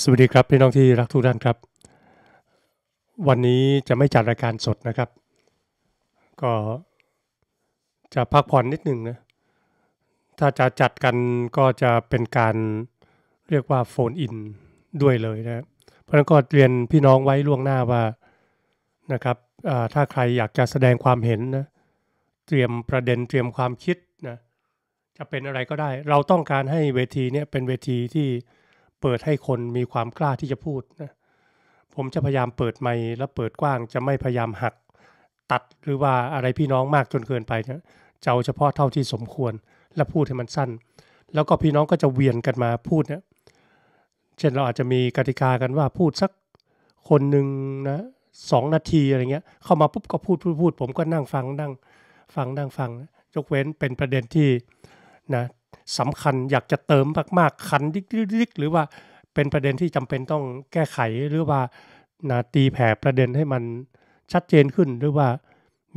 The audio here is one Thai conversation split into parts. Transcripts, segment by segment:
สวัสดีครับพี่น้องที่รักทุกท่านครับ วันนี้จะไม่จัดรายการสดนะครับ ก็ จะพักผ่อนนิดหนึ่งนะถ้าจะจัดกันก็จะเป็นการเรียกว่าโฟนอินด้วยเลยนะเพราะนั้นก็เรียนพี่น้องไว้ล่วงหน้าว่านะครับถ้าใครอยากจะแสดงความเห็นนะเตรียมประเด็นเตรียมความคิดนะจะเป็นอะไรก็ได้ เราต้องการให้เวทีเนี้ยเป็นเวทีที่เปิดให้คนมีความกล้าที่จะพูดนะ ผมจะพยายามเปิดไม่และเปิดกว้างจะไม่พยายามหักตัดหรือว่าอะไรพี่น้องมากจนเกินไปนะจะเอาเฉพาะเท่าที่สมควร และพูดให้มันสั้น แล้วก็พี่น้องก็จะเวียนกันมาพูดเนะี่ยเช่นเราอาจจะมีกติกากันว่าพูดสักคนหนึ่งนะสองนาทีอะไรเงี้ยเข้ามาปุ๊บก็พูดพูดพูดผมก็นั่งฟังนั่งฟังนั่งฟังยกเว้นเป็นประเด็นที่นะสำคัญอยากจะเติมมากๆคันดิ๊กๆหรือว่าเป็นประเด็นที่จำเป็นต้องแก้ไขหรือว่านาตีแผ่ประเด็นให้มันชัดเจนขึ้นหรือว่า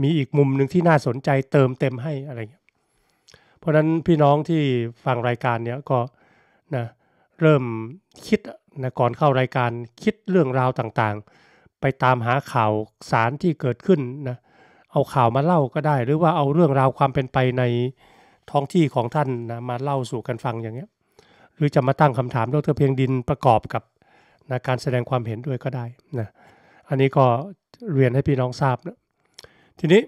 มีอีกมุมหนึ่งที่น่าสนใจเติมเต็มให้อะไรเงี้ยเพราะฉะนั้นพี่น้องที่ฟังรายการเนี้ยก็นะเริ่มคิดนะก่อนเข้ารายการคิดเรื่องราวต่างๆ ไปตามหาข่าวสารที่เกิดขึ้นนะเอาข่าวมาเล่าก็ได้ หรือว่าเอาเรื่องราวความเป็นไปในท้องที่ของท่านนะมาเล่าสู่กันฟังอย่างเงี้ย หรือจะมาตั้งคำถามดรเพียงดินประกอบกับนะการแสดงความเห็นด้วยก็ได้นะ อันนี้ก็เรียนให้พี่น้องทราบนะทีนี้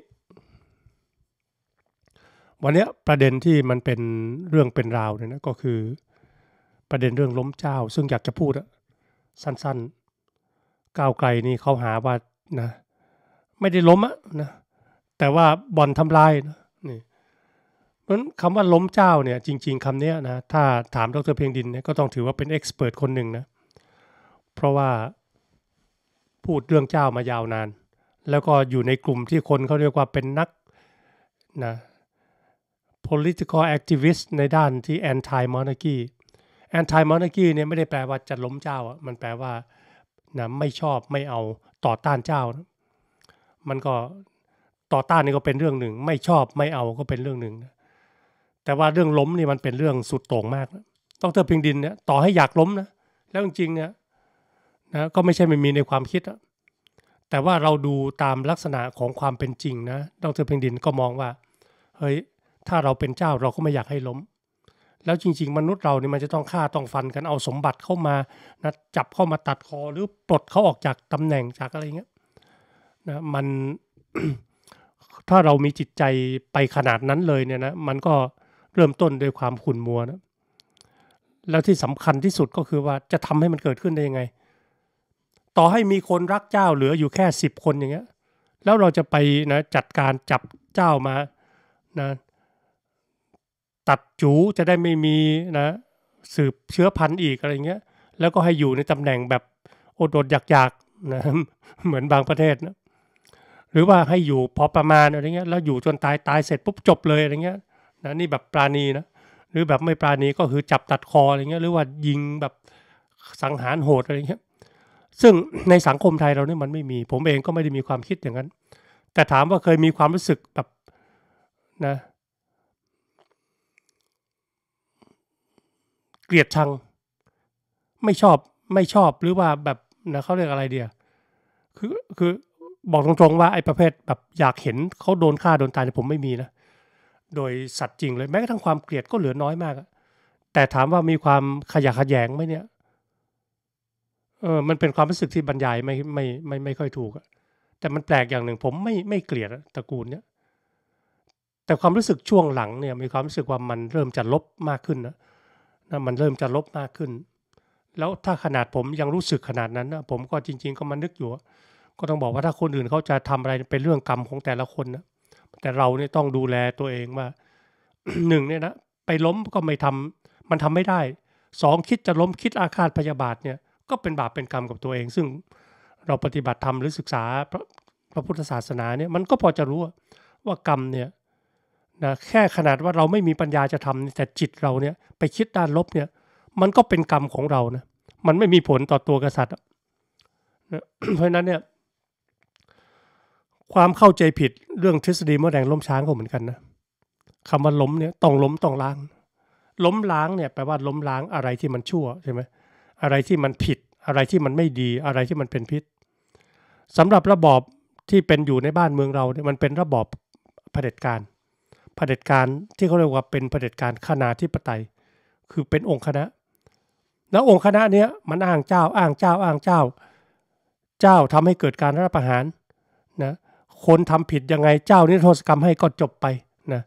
วันนี้ประเด็นที่มันเป็นเรื่องเป็นราวเนี่ยนะก็คือ ประเด็นเรื่องล้มเจ้า ซึ่งอยากจะพูดสั้น ๆ ก้าวไกลนี่เขาหาว่านะไม่ได้ล้มอะนะแต่ว่าบ่อนทำลายนะนี่เพราะคำว่าล้มเจ้าเนี่ยจริงๆคำนี้นะถ้าถามดรเพียงดินเนี่ยก็ต้องถือว่าเป็นเอ็กซ์เพรสคนหนึ่งนะเพราะว่าพูดเรื่องเจ้ามายาวนาน แล้วก็อยู่ในกลุ่มที่คนเขาเรียกว่าเป็นนักนะ political activist ในด้านที่ anti monarchy anti monarchy เนี่ยไม่ได้แปลว่าจะล้มเจ้าอ่ะมันแปลว่านะไม่ชอบไม่เอาต่อต้านเจ้านะมันก็ต่อต้านนี่ก็เป็นเรื่องหนึ่งไม่ชอบไม่เอาก็เป็นเรื่องหนึ่งนะแต่ว่าเรื่องล้มนี่มันเป็นเรื่องสุดโต่งมากต้องเธอพิงดินเนี่ยต่อให้อยากล้มนะ แล้วจริงๆเนี่ยนะก็ไม่ใช่ไม่มีในความคิดอะแต่ว่าเราดูตามลักษณะของความเป็นจริงนะดรเพ็งดินก็มองว่า เฮ้ย ถ้าเราเป็นเจ้าเราก็ไม่อยากให้ล้ม แล้วจริง ๆ มนุษย์เราเนี่ยมันจะต้องฆ่าต้องฟันกันเอาสมบัติเข้ามานะจับเข้ามาตัดคอ หรือปลดเขาออกจากตำแหน่งจากอะไรเงี้ยนะมันถ้าเรามีจิตใจไปขนาดนั้นเลยเนี่ยนะมันก็เริ่มต้นด้วยความขุ่นมัวนะ แล้วที่สำคัญที่สุดก็คือว่าจะทำให้มันเกิดขึ้นได้ยังไง ต่อให้มีคนรักเจ้าเหลืออยู่แค่สิบคนอย่างเงี้ย แล้วเราจะไปนะจัดการจับเจ้ามานะตัดจูจะได้ไม่มีนะสืบเชื้อพันธุ์อีกอะไรเงี้ย แล้วก็ให้อยู่ในตำแหน่งแบบอดอดอยากๆนะเหมือนบางประเทศนะ หรือว่าให้อยู่พอประมาณอะไรเงี้ยแล้วอยู่จนตายตายเสร็จปุ๊บจบเลยอะไรเงี้ยนะนี่แบบปราณีนะหรือแบบไม่ปราณีก็คือจับตัดคออะไรเงี้ยหรือว่ายิงแบบสังหารโหดอะไรเงี้ยซึ่งในสังคมไทยเราเนี่ยมันไม่มีผมเองก็ไม่ได้มีความคิดอย่างนั้น แต่ถามว่าเคยมีความรู้สึกแบบนะเกลียดชังไม่ชอบไม่ชอบหรือว่าแบบนะเขาเรียกอะไรเดียคือคือบอกตรงๆว่าไอ้ประเภทแบบอยากเห็นเขาโดนฆ่าโดนตายเนี่ยผมไม่มีนะโดยสัตว์จริงเลยแม้กระทั่งความเกลียดก็เหลือน้อยมากแต่ถามว่ามีความขยะขยงไหมเนี่ยเออมันเป็นความรู้สึกที่บรรยายไม่ไม่ไม่ไม่ค่อยถูกอะแต่มันแปลกอย่างหนึ่งผมไม่ไม่เกลียดตระกูลเนี้ยแต่ความรู้สึกช่วงหลังเนี่ย มีความรู้สึกว่ามันเริ่มจะลบมากขึ้นนะนะมันเริ่มจะลบมากขึ้น แล้วถ้าขนาดผมยังรู้สึกขนาดนั้นนะผมก็จริง ๆ ก็มานึกอยู่ก็ต้องบอกว่าถ้าคนอื่นเขาจะทำอะไรเป็นเรื่องกรรมของแต่ละคนนะแต่เราเนี่ยต้องดูแลตัวเองว่าหนึ่งเนี่ยนะไปล้มก็ไม่ทำมันทำไม่ได้สองคิดจะล้มคิดอาฆาตพยาบาทเนี่ยก็เป็นบาปเป็นกรรมกับตัวเอง ซึ่งเราปฏิบัติธรรม หรือศึกษาพระพระพุทธศาสนาเนี่ยมันก็พอจะรู้ว่ากรรมเนี่ยนะแค่ขนาดว่าเราไม่มีปัญญาจะทำแต่จิตเราเนี่ยไปคิดด้านลบเนี่ย มันก็เป็นกรรมของเรานะมันไม่มีผลต่อตัวกษัตริย์ เพราะนั้นเนี่ยความเข้าใจผิดเรื่องทฤษฎีมดแดงล้มช้างก็เหมือนกันนะคำว่าล้มเนี่ยต้องล้มต้องล้าง ล้มล้างเนี่ยแปลว่าล้มล้างอะไรที่มันชั่วใช่ไหมอะไรที่มันผิดอะไรที่มันไม่ดีอะไรที่มันเป็นพิษ สำหรับระบอบที่เป็นอยู่ในบ้านเมืองเราเนี่ยมันเป็นระบอบเผด็จการเผด็จการที่เขาเรียกว่าเป็นเผด็จการคณาธิปไตย คือเป็นองค์คณะ แล้วองค์คณะเนี้ยมันอ้างเจ้าอ้างเจ้า อ้างเจ้า เจ้าทำให้เกิดการรัฐประหารคนทำผิดยังไงเจ้านิรโทษกรรมให้ก็จบไปนะ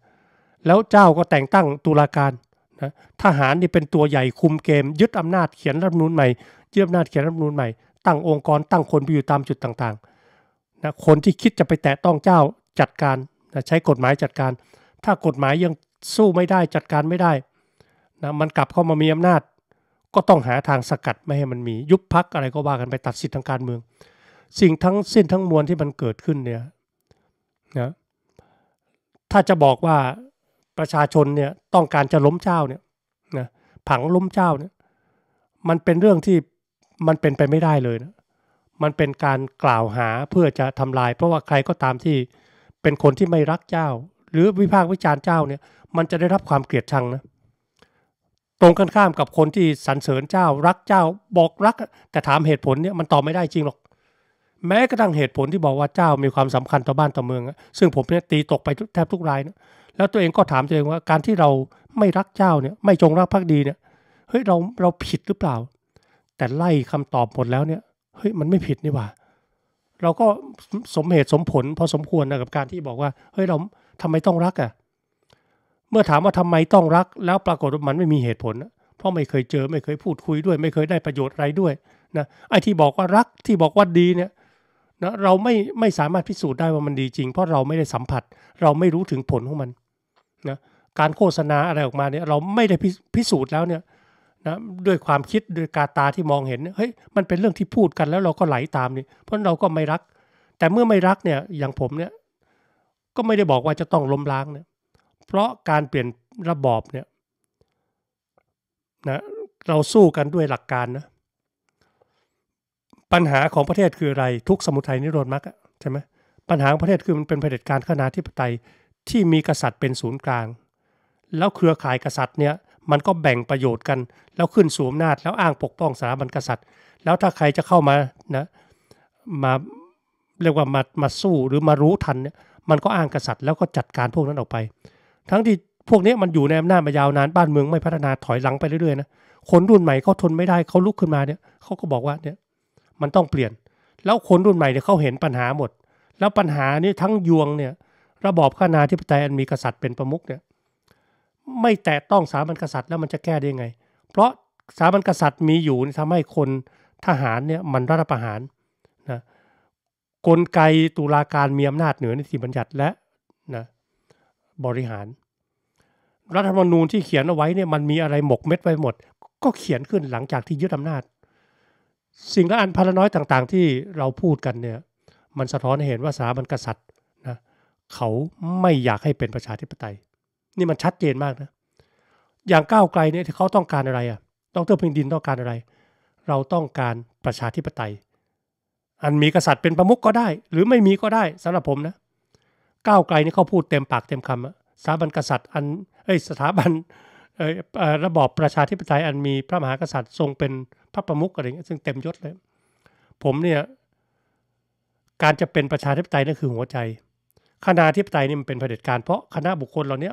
แล้วเจ้าก็แต่งตั้งตุลาการนะทหารนี่เป็นตัวใหญ่คุมเกม ยึดอำนาจเขียนรัฐมนูลใหม่ยึดอำนาจเขียนรัฐมนูลใหม่ ตั้งองค์กรตั้งคนไปอยู่ตามจุดต่างๆนะคนที่คิดจะไปแตะต้องเจ้าจัดการนะใช้กฎหมายจัดการ ถ้ากฎหมายยังสู้ไม่ได้จัดการไม่ได้นะมันกลับเข้ามามีอำนาจ ก็ต้องหาทางสกัดไม่ให้มันมียุบพักอะไรก็ว่ากันไปตัดสิทธิทางการเมือง สิ่งทั้งสิ้นทั้งมวลที่มันเกิดขึ้นเนี่ยนะถ้าจะบอกว่าประชาชนเนี่ยต้องการจะล้มเจ้าเนี่ยนะผังล้มเจ้าเนี่ย มันเป็นเรื่องที่มันเป็นไปไม่ได้เลยนะ มันเป็นการกล่าวหาเพื่อจะทำลาย เพราะว่าใครก็ตามที่เป็นคนที่ไม่รักเจ้า หรือวิพากษ์วิจารณ์เจ้าเนี่ย มันจะได้รับความเกลียดชังนะ ตรงกันข้ามกับคนที่สรรเสริญเจ้ารักเจ้าบอกรัก แต่ถามเหตุผลเนี่ยมันตอบไม่ได้จริงหรอกแม้กระทั่งเหตุผลที่บอกว่าเจ้ามีความสำคัญต่อบ้านต่อเมือง ซึ่งผมเนี่ยตีตกไปแทบทุกรายนะแล้วตัวเองก็ถามตัวเองว่าการที่เราไม่รักเจ้าเนี่ยไม่จงรักภักดีเนี่ย เฮ้ยเราเราผิดหรือเปล่า แต่ไล่คำตอบหมดแล้วเนี่ย เฮ้ย มันไม่ผิดนี่หว่า เราก็สมเหตุสมผลพอสมควรนะกับการที่บอกว่า เฮ้ยเราทำไมต้องรักอะ่ะ เมื่อถามว่าทำไมต้องรัก แล้วปรากฏว่ามันไม่มีเหตุผลนะเพราะไม่เคยเจอไม่เคยพูดคุยด้วย ไม่เคยได้ประโยชน์อะไรด้วยนะ ไอ้ที่บอกว่ารักที่บอกว่าดีเนี่ยนะเราไม่ไม่สามารถพิสูจน์ได้ว่ามันดีจริง เพราะเราไม่ได้สัมผัสเราไม่รู้ถึงผลของมันนะการโฆษณาอะไรออกมาเนี่ยเราไม่ได้พิสูจน์แล้วเนี่ยนะด้วยความคิดด้วยการตาที่มองเห็นเฮ้ยมันเป็นเรื่องที่พูดกันแล้วเราก็ไหลาตามนี่เพราะเราก็ไม่รัก แต่เมื่อไม่รักเนี่ยอย่างผมเนี่ยก็ไม่ได้บอกว่าจะต้องล้มล้างเนี่ยเพราะการเปลี่ยนระบอบเนี่ยนะเราสู้กันด้วยหลักการนะปัญหาของประเทศคืออะไรทุกสมุทัยนิโรธมรรคใช่ไหมปัญหาของประเทศคือมันเป็นเผด็จการขนาธิปไตยที่มีกษัตริย์เป็นศูนย์กลาง แล้วเครือข่ายกษัตริย์เนี่ยมันก็แบ่งประโยชน์กัน แล้วขึ้นสูมนาจ แล้วอ้างปกป้องสถาบันกษัตริย์ แล้วถ้าใครจะเข้ามานะมาเรียกว่ามามาสู้หรือมารู้ทันเนี่ยมันก็อ้างกษัตริย์แล้วก็จัดการพวกนั้นออกไป ทั้งที่พวกนี้มันอยู่ในอำนาจมายาวนานบ้านเมืองไม่พัฒนาถอยหลังไปเรื่อยๆนะคนรุ่นใหม่เขาทนไม่ได้เขาลุกขึ้นมาเนี่ยเขาก็บอกว่าเนี่ยมันต้องเปลี่ยน แล้วคนรุ่นใหม่เนี่ยเขาเห็นปัญหาหมด แล้วปัญหานี้ทั้งยวงเนี่ยระบอบข้านาธิปไตยอันมีกษัตริย์เป็นประมุขเนี่ยไม่แตะต้องสามัญกษัตริย์แล้วมันจะแก้ได้ไง เพราะสามัญกษัตริย์มีอยู่ทำให้คนทหารเนี่ยมันรัฐประหารนะกลไกตุลาการมีอำนาจเหนือนิติบัญญัติและนะบริหาร รัฐธรรมนูญที่เขียนเอาไว้เนี่ยมันมีอะไรหมกเม็ดไปหมด ก็เขียนขึ้นหลังจากที่ยึดอำนาจสิ่งละอันพลน้อยต่างๆ ที่เราพูดกันเนี่ยมันสะท้อนให้เห็นว่าสถาบันกษัตริย์นะเขาไม่อยากให้เป็นประชาธิปไตย นี่มันชัดเจนมากนะอย่างก้าวไกลเนี่ยเขาต้องการอะไรอ่ะดรพิงดินต้องการอะไร เราต้องการประชาธิปไตย อันมีกษัตริย์เป็นประมุขก็ได้ หรือไม่มีก็ได้สำหรับผมนะ ก้าวไกลนี่เขาพูดเต็มปากเต็มคำสถาบันกษัตริย์อันเอ้ยสถาบันระบอบประชาธิปไตยอันมีพระมหากษัตริย์ทรงเป็นพระประมุขอะไรเงี้ยซึ่งเต็มยศเลย ผมเนี่ยการจะเป็นประชาธิปไตยนั่นคือหัวใจ คณะธิปไตยนี่มันเป็นเผด็จการเพราะคณะบุคคลเหล่านี้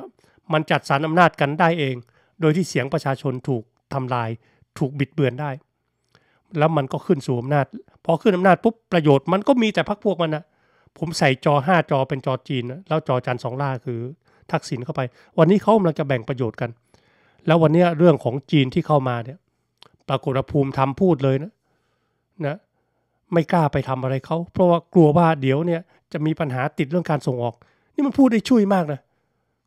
มันจัดสรรอำนาจกันได้เอง โดยที่เสียงประชาชนถูกทำลายถูกบิดเบือนได้ แล้วมันก็ขึ้นสู่อำนาจ พอขึ้นอำนาจปุ๊บประโยชน์มันก็มีแต่พักพวกมันนะ ผมใส่จอ5จอเป็นจอจีนนะแล้วจอจันสองล่าคือทักษิณเข้าไป วันนี้เขากำลังจะแบ่งประโยชน์กันแล้ววันนี้เรื่องของจีนที่เข้ามาเนี่ย ปรากฏภูมิทำพูดเลยนะ นะ ไม่กล้าไปทำอะไรเขา เพราะว่ากลัวว่าเดี๋ยวเนี่ยจะมีปัญหาติดเรื่องการส่งออก นี่มันพูดได้ช่วยมากนะ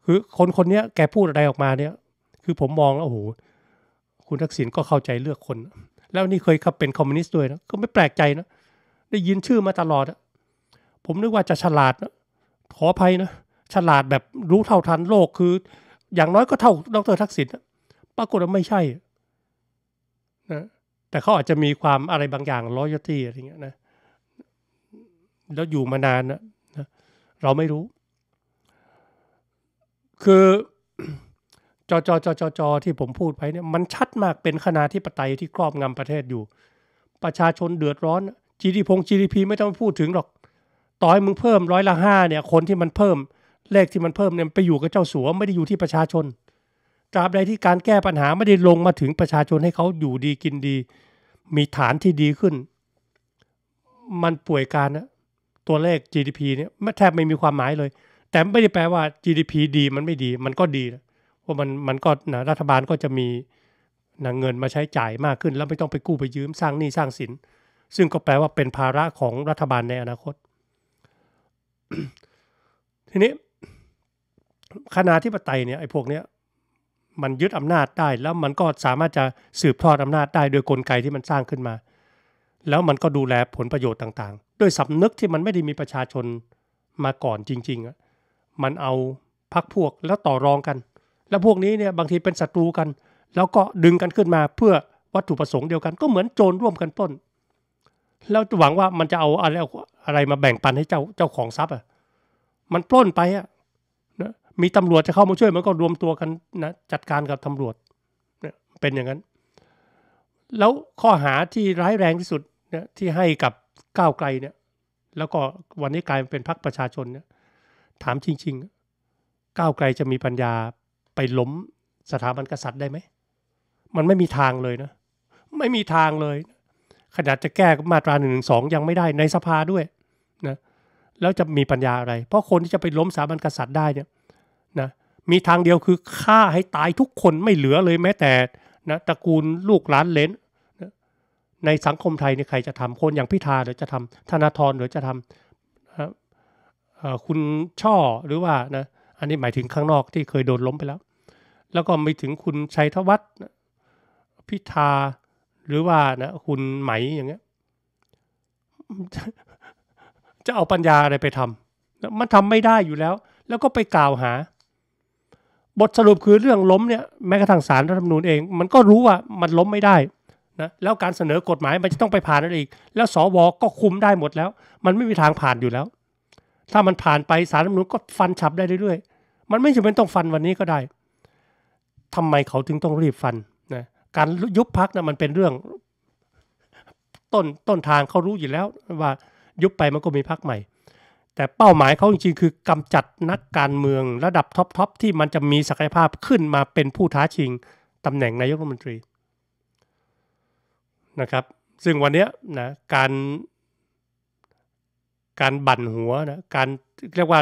คือคนคนนี้แกพูดอะไรออกมาเนี่ย คือผมมองแล้วโอ้โห คุณทักษิณก็เข้าใจเลือกคน แล้วนี่เคยเป็นคอมมิวนิสต์ด้วยนะก็ไม่แปลกใจนะได้ยินชื่อมาตลอดะผมนึกว่าจะฉลาดนะ ขออภัยนะ ฉลาดแบบรู้เท่าทันโลกคืออย่างน้อยก็เท่าดรทักษิณปรากฏว่าไม่ใช่นะแต่เขาอาจจะมีความอะไรบางอย่างรอยตี้อะไรเงี้ยนะแล้วอยู่มานานนะเราไม่รู้ คือ จอจอจอจอจอที่ผมพูดไปเนี่ยมันชัดมากเป็นคณะที่ปไตยที่ครอบงำประเทศอยู่ ประชาชนเดือดร้อน GDP พง GDP ไม่ต้องพูดถึงหรอก ต่อให้มึงเพิ่ม ร้อยละห้าเนี่ย คนที่มันเพิ่มเลขที่มันเพิ่มเนี่ยไปอยู่กับเจ้าสัวไม่ได้อยู่ที่ประชาชนตราบใดที่การแก้ปัญหาไม่ได้ลงมาถึงประชาชนให้เขาอยู่ดีกินดี มีฐานที่ดีขึ้น มันป่วยการนะตัวเลข GDP เนี่ยแทบไม่มีความหมายเลย แต่ไม่ได้แปลว่า GDP ดี มันไม่ดี มันก็ดีเพราะมันมันก็นะรัฐบาลก็จะมีนะเงินมาใช้จ่ายมากขึ้น แล้วไม่ต้องไปกู้ไปยืมสร้างหนี้สร้างสินซึ่งก็แปลว่าเป็นภาระของรัฐบาลในอนาคต ทีนี้คณะที่ปไตยเนี่ยไอ้พวกเนี้ยมันยึดอำนาจได้ แล้วมันก็สามารถจะ สืบทอดอำนาจได้โดยกลไกที่มันสร้างขึ้นมา แล้วมันก็ดูแลผลประโยชน์ต่างๆด้วยสำนึกที่มันไม่ได้มีประชาชนมาก่อนจริง ๆอ่ะมันเอาพักพวกแล้วต่อรองกัน แล้วพวกนี้เนี่ยบางทีเป็นศัตรูกัน แล้วก็ดึงกันขึ้นมาเพื่อวัตถุประสงค์เดียวกันก็เหมือนโจรร่วมกันต้นแล้วหวังว่ามันจะเอาอะไรอะไรมาแบ่งปันให้เจ้าเจ้าของทรัพย์อ่ะมันปล้นไปอ่ะมีตำรวจจะเข้ามาช่วยมันก็รวมตัวกันนะ จัดการกับตำรวจเนี่ยเป็นอย่างนั้น แล้วข้อหาที่ร้ายแรงที่สุดเนี่ยที่ให้กับก้าวไกลเนี่ย แล้วก็วันนี้กลายเป็นพรรคประชาชนเนี่ย ถามจริง ๆ ก้าวไกลจะมีปัญญาไปล้มสถาบันกษัตริย์ได้ไหม มันไม่มีทางเลยนะ ไม่มีทางเลย ขนาดจะแก้มาตราหนึ่งสองยังไม่ได้ในสภาด้วยนะแล้วจะมีปัญญาอะไร เพราะคนที่จะไปล้มสถาบันกษัตริย์ได้เนี่ยมีทางเดียวคือฆ่าให้ตายทุกคนไม่เหลือเลยแม้แต่นะตระกูลลูกหลานเลนในสังคมไทยเนี่ยใครจะทำคนอย่างพิธาหรือจะทำธนาธรหรือจะทำคุณช่อหรือว่านะอันนี้หมายถึงข้างนอกที่เคยโดนล้มไปแล้ว แล้วก็ม่ถึงคุณชัยธวัฒน์พิธาหรือว่านะคุณไหมอย่างเงี้ยจะเอาปัญญาอะไรไปทำมันทำไม่ได้อยู่แล้ว แล้วก็ไปกล่าวหาบทสรุปคือเรื่องล้มเนี่ยแม้กระทั่งสารรัฐธรรมนูญเองมันก็รู้ว่ามันล้มไม่ได้นะแล้วการเสนอกฎหมายมันจะต้องไปผ่านอะไรอีก แล้วสวก็คุมได้หมดแล้ว มันไม่มีทางผ่านอยู่แล้ว ถ้ามันผ่านไปสารรัฐธรรมนูญก็ฟันฉับได้เรื่อยๆมันไม่จำเป็นต้องฟันวันนี้ก็ได้ ทำไมเขาถึงต้องรีบฟันนะการยุบพักนะมันเป็นเรื่อง ต้นต้นทางเขารู้อยู่แล้ว ว่ายุบไปมันก็มีพักใหม่แต่เป้าหมายเขาจริงๆ คือกำจัดนักการเมืองระดับท็อปๆ ที่มันจะมีศักยภาพขึ้นมาเป็นผู้ท้าชิงตำแหน่งนายกรัฐมนตรีนะครับซึ่งวันนี้นะการการบั่นหัวนะการเรียกว่า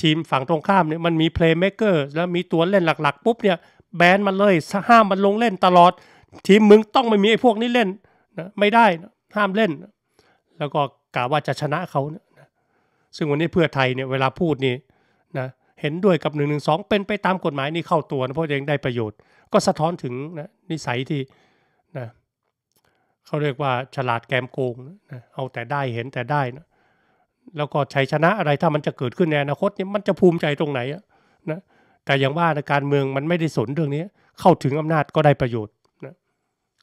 ทีมฝั่งตรงข้ามเนี่ยมันมีเพลย์เมเกอร์แล้วมีตัวเล่นหลัก ๆ ปุ๊บเนี่ยแบนมันเลย ห้ามมันลงเล่นตลอด ทีมมึงต้องไม่มีไอ้พวกนี้เล่นนะไม่ได้นะห้ามเล่น แล้วก็กะว่าจะชนะเขานยซึ่งวันนี้เพื่อไทยเนี่ยเวลาพูดนี่นะเห็นด้วยกับ1นึเป็นไปตามกฎหมายนี่เข้าตัวนะเพราะเองได้ประโยชน์ ก็สะท้อนถึงนะนิสัยที่นะเขาเรียกว่าฉลาดแกมโกงนะเอาแต่ได้เห็นแต่ได้นะแล้วก็ชัยชนะอะไรถ้ามันจะเกิดขึ้นในอนาคตเนี่ยมันจะภูมิใจตรงไหนนะแต่อย่างว่านะการเมืองมันไม่ได้สนเรื่องนี้ เข้าถึงอำนาจก็ได้ประโยชน์นะ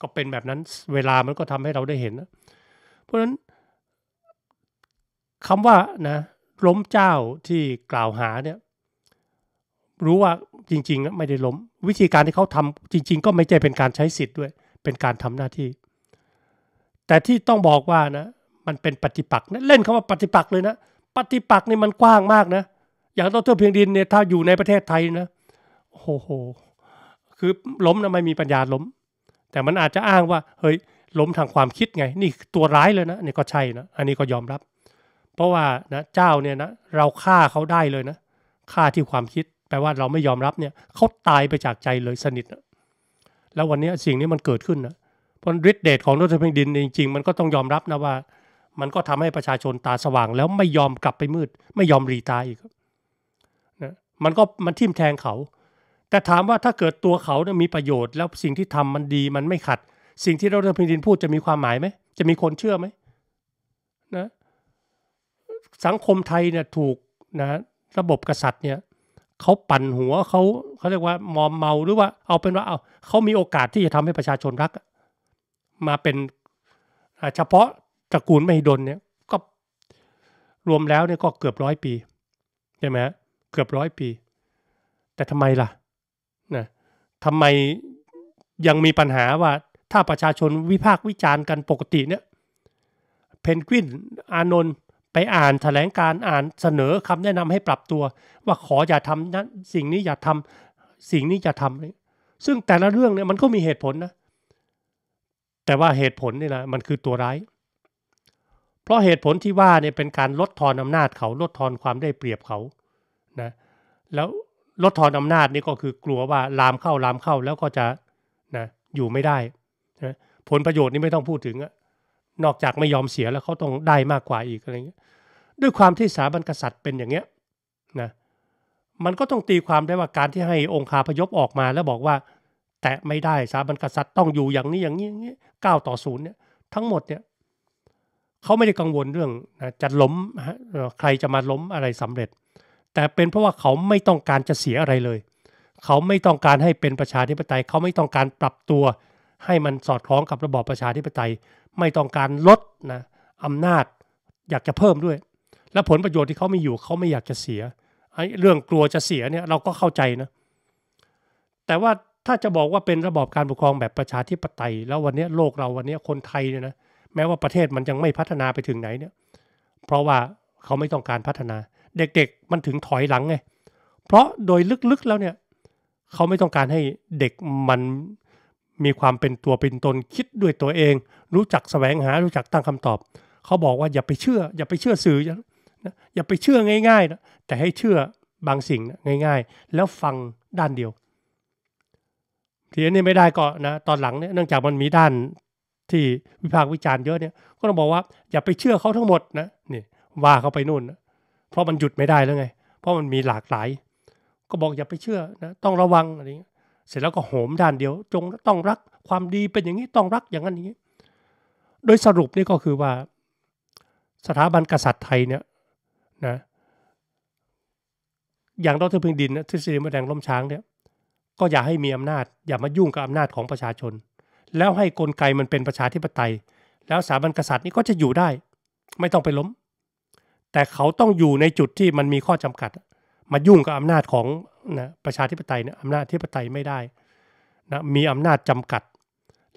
ก็เป็นแบบนั้นเวลามันก็ทำให้เราได้เห็นนะเพราะฉะนั้นคำว่านะล้มเจ้าที่กล่าวหาเนี่ยรู้ว่าจริง ๆ ไม่ได้ล้มวิธีการที่เขาทำจริง ๆ ก็ไม่ใช่เป็นการใช้สิทธิ์ด้วย เป็นการทำหน้าที่ แต่ที่ต้องบอกว่านะมันเป็นปฏิปักษ์นะเล่นคาว่าปฏิปักษ์เลยนะ ปฏิปักษ์นี่มันกว้างมากนะอย่างตทดรเพียงดินเนี่ยถ้าอยู่ในประเทศไทยนะโอ้โหคือล้มนะไม่มีปัญญาล้มแต่มันอาจจะอ้างว่า เฮ้ยล้มทางความคิดไง นี่ตัวร้ายเลยนะนี่ก็ใช่นะอันนี้ก็ยอมรับเพราะว่านะเจ้าเนี่ยนะ เราฆ่าเขาได้เลยนะฆ่าที่ความคิดแปลว่าเราไม่ยอมรับเนี่ยเขาตายไปจากใจเลยสนิทนะแล้ววันนี้สิ่งนี้มันเกิดขึ้นนะเพราะฤทธิเดชของรัฐเพงดินจริงๆมันก็ต้องยอมรับนะว่า มันก็ทำให้ประชาชนตาสว่าง แล้วไม่ยอมกลับไปมืด ไม่ยอมรีตายอีกนะมันก็มันทิ่มแทงเขาแต่ถามว่าถ้าเกิดตัวเขาเนี่ยมีประโยชน์แล้วสิ่งที่ทำมันดีมันไม่ขัด สิ่งที่รัฐเพงดินพูดจะมีความหมายไหมจะมีคนเชื่อไหมนะสังคมไทยเนี่ยถูกนะระบบกษัตริย์เนี่ยเขาปั่นหัวเขาเขาเรียกว่ามอมเมาหรือว่าเอาเป็นว่าเอาเขามีโอกาสที่จะทำให้ประชาชนรัก มาเป็นเฉพาะตระกูลไม่ิดลเนี่ยก็รวมแล้วเนี่ยก็เกือบร้อยปีใช่ไหมเกือบร้อยปี แต่ทำไมล่ะนะทำไมยังมีปัญหาว่าถ้าประชาชนวิพากษ์วิจารณ์กันปกติเนี่ยเพนกวินอานนท์ไปอ่านถแถลงการอ่านเสนอคำแนะนำให้ปรับตัว ว่าขออย่าทำนั้นสิ่งนี้อย่าทำสิ่งนี้อย่าทำซึ่งแต่ละเรื่องเนี่ยมันก็มีเหตุผลนะแต่ว่าเหตุผลนี่แหละมันคือตัวร้ายเพราะเหตุผลที่ว่าเนี่ยเป็นการลดทอนอานาจเขาลดทอนความได้เปรียบเขานะแล้วลดทอนอานาจนี่ก็คือกลัวว่าลามเข้าลามเข้าแล้วก็จะนะอยู่ไม่ได้นะผลประโยชน์นี่ไม่ต้องพูดถึงอะนอกจากไม่ยอมเสียแล้วเขาต้องได้มากกว่าอีกอะไรเงี้ยด้วยความที่สถาบันกษัตริย์เป็นอย่างเงี้ยนะ มันก็ต้องตีความได้ว่าการที่ให้องค์คาพยพออกมาแล้วบอกว่า แตะไม่ได้สถาบันกษัตริย์ต้องอยู่อย่างนี้อย่างนี้อย่างนี้ก้าต่อศูนย์เนี่ยทั้งหมดเนี่ยเขาไม่ได้กังวลเรื่องนะจะล้มใครจะมาล้มอะไรสำเร็จ แต่เป็นเพราะว่าเขาไม่ต้องการจะเสียอะไรเลย เขาไม่ต้องการให้เป็นประชาธิปไตย เขาไม่ต้องการปรับตัว ให้มันสอดคล้องกับระบอบประชาธิปไตยไม่ต้องการลดนะอำนาจอยากจะเพิ่มด้วยและผลประโยชน์ที่เขามีอยู่เขาไม่อยากจะเสียไอ้เรื่องกลัวจะเสียเนี่ยเราก็เข้าใจนะ แต่ว่าถ้าจะบอกว่าเป็นระบอบการปกครองแบบประชาธิปไตย แล้ววันนี้โลกเราวันนี้คนไทยเนี่ยนะแม้ว่าประเทศมันยังไม่พัฒนาไปถึงไหนเนี่ย เพราะว่าเขาไม่ต้องการพัฒนา เด็กๆมันถึงถอยหลังไง เพราะโดยลึกๆแล้วเนี่ยเขาไม่ต้องการให้เด็กมันมีความเป็นตัวเป็นตนคิดด้วยตัวเอง รู้จักแสวงหารู้จักตั้งคำตอบ เขาบอกว่าอย่าไปเชื่ออย่าไปเชื่อสื่อนะอย่าไปเชื่อง่ายๆนะแต่ให้เชื่อบางสิ่งนะง่ายๆ แล้วฟังด้านเดียว ทีนี้ไม่ได้ก็นนะตอนหลังเนี่ยเนื่องจากมันมีด้านที่วิพากษ์วิจารณ์เยอะเนี่ยก็ต้องบอกว่าอย่าไปเชื่อเขาทั้งหมดนะนี่ว่าเขาไปนู่นนะเพราะมันหยุดไม่ได้แล้วไง เพราะมันมีหลากหลาย ก็บอกอย่าไปเชื่อนะต้องระวังอะไรเงี้ยเสร็จแล้วก็โหมด้านเดียว จงต้องรักความดีเป็นอย่างนี้ต้องรักอย่างนั้นอย่างนี้ โดยสรุปนี่ก็คือว่า สถาบันกษัตริย์ไทยเนี่ยนะอย่างดรพิงดินทฤษฎีมแดงล้มช้างเนี่ยก็อย่าให้มีอำนาจอย่ามายุ่งกับอำนาจของประชาชน แล้วให้กลไกมันเป็นประชาธิปไตย แล้วสถาบันกษัตริย์นี่ก็จะอยู่ได้ ไม่ต้องไปล้ม แต่เขาต้องอยู่ในจุดที่มันมีข้อจำกัด มายุ่งกับอำนาจของนะประชาธิปไตยเนี่ยอำนาจที่ปไตยไม่ได้นะมีอำนาจจำกัด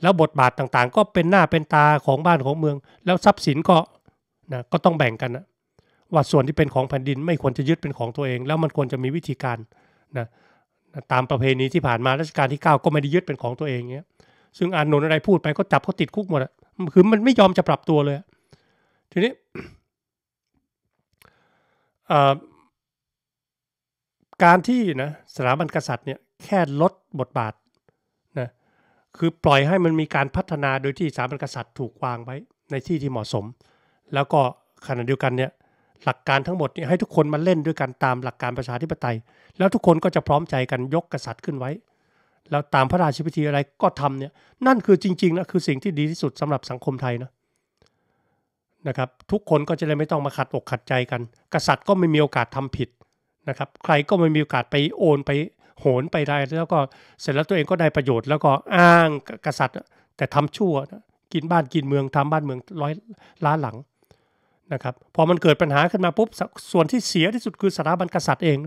แล้วบทบาทต่างๆ ก็เป็นหน้าเป็นตาของบ้านของเมือง แล้วทรัพย์สินก็นะก็ต้องแบ่งกันนะว่าส่วนที่เป็นของแผ่นดินไม่ควรจะยึดเป็นของตัวเอง แล้วมันควรจะมีวิธีการนะตามประเพณีที่ผ่านมารัชกาลที่ 9 ก็ไม่ได้ยึดเป็นของตัวเองเงี้ยซึ่งอานนท์อะไรพูดไปก็จับเขาติดคุกหมดอะคือมันไม่ยอมจะปรับตัวเลยทีนี้การที่นะสถาบันกษัตริย์เนี่ยแค่ลดบทบาทนะคือปล่อยให้มันมีการพัฒนาโดยที่สถาบันกษัตริย์ถูกวางไว้ในที่ที่เหมาะสม แล้วก็ขณะเดียวกันเนี่ยหลักการทั้งหมดนี่ให้ทุกคนมาเล่นด้วยกันตามหลักการประชาธิปไตย แล้วทุกคนก็จะพร้อมใจกันยกกษัตริย์ขึ้นไว้ แล้วตามพระราชพิธีอะไรก็ทำเนี่ยนั่นคือจริงๆนะคือสิ่งที่ดีที่สุดสำหรับสังคมไทยนะนะครับทุกคนก็จะเลยไม่ต้องมาขัดอกขัดใจกัน กษัตริย์ก็ไม่มีโอกาสทำผิดนะครับใครก็ไม่มีโอกาสไปโอนไปโหนไปได้แล้วก็เสร็จแล้วตัวเองก็ได้ประโยชน์แล้วก็อ้างกษัตริย์แต่ทำชั่วกินบ้านกินเมืองทำบ้านเมืองร้อยล้าหลังนะครับพอมันเกิดปัญหาขึ้นมาปุ๊บส่วนที่เสียที่สุดคือสถาบันกษัตริย์เอง